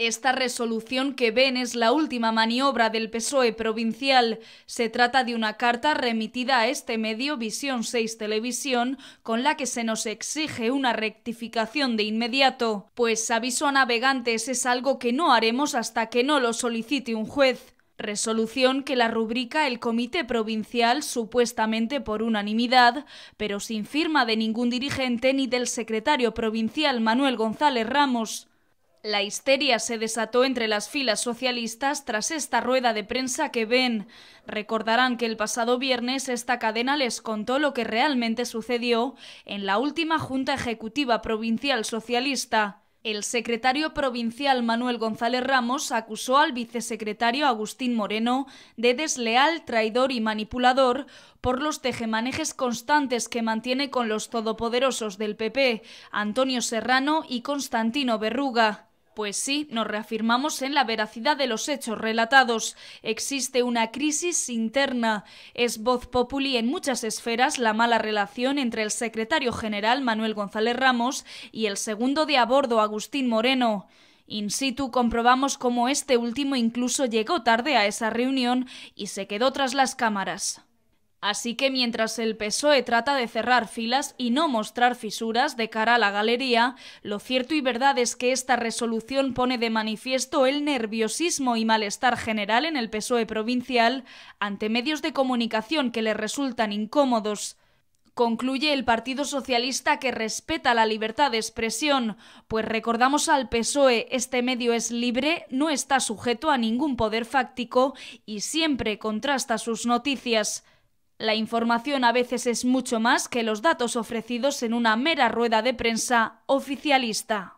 Esta resolución que ven es la última maniobra del PSOE provincial. Se trata de una carta remitida a este medio Visión 6 Televisión con la que se nos exige una rectificación de inmediato, pues aviso a navegantes es algo que no haremos hasta que no lo solicite un juez. Resolución que la rubrica el Comité Provincial supuestamente por unanimidad, pero sin firma de ningún dirigente ni del secretario provincial Manuel González Ramos. La histeria se desató entre las filas socialistas tras esta rueda de prensa que ven. Recordarán que el pasado viernes esta cadena les contó lo que realmente sucedió en la última Junta Ejecutiva Provincial Socialista. El secretario provincial Manuel González Ramos acusó al vicesecretario Agustín Moreno de desleal, traidor y manipulador por los tejemanejes constantes que mantiene con los todopoderosos del PP, Antonio Serrano y Constantino Berruga. Pues sí, nos reafirmamos en la veracidad de los hechos relatados. Existe una crisis interna. Es voz populi en muchas esferas la mala relación entre el secretario general Manuel González Ramos y el segundo de a bordo Agustín Moreno. In situ comprobamos cómo este último incluso llegó tarde a esa reunión y se quedó tras las cámaras. Así que mientras el PSOE trata de cerrar filas y no mostrar fisuras de cara a la galería, lo cierto y verdad es que esta resolución pone de manifiesto el nerviosismo y malestar general en el PSOE provincial ante medios de comunicación que le resultan incómodos. Concluye el Partido Socialista que respeta la libertad de expresión, pues recordamos al PSOE, este medio es libre, no está sujeto a ningún poder fáctico y siempre contrasta sus noticias. La información a veces es mucho más que los datos ofrecidos en una mera rueda de prensa oficialista.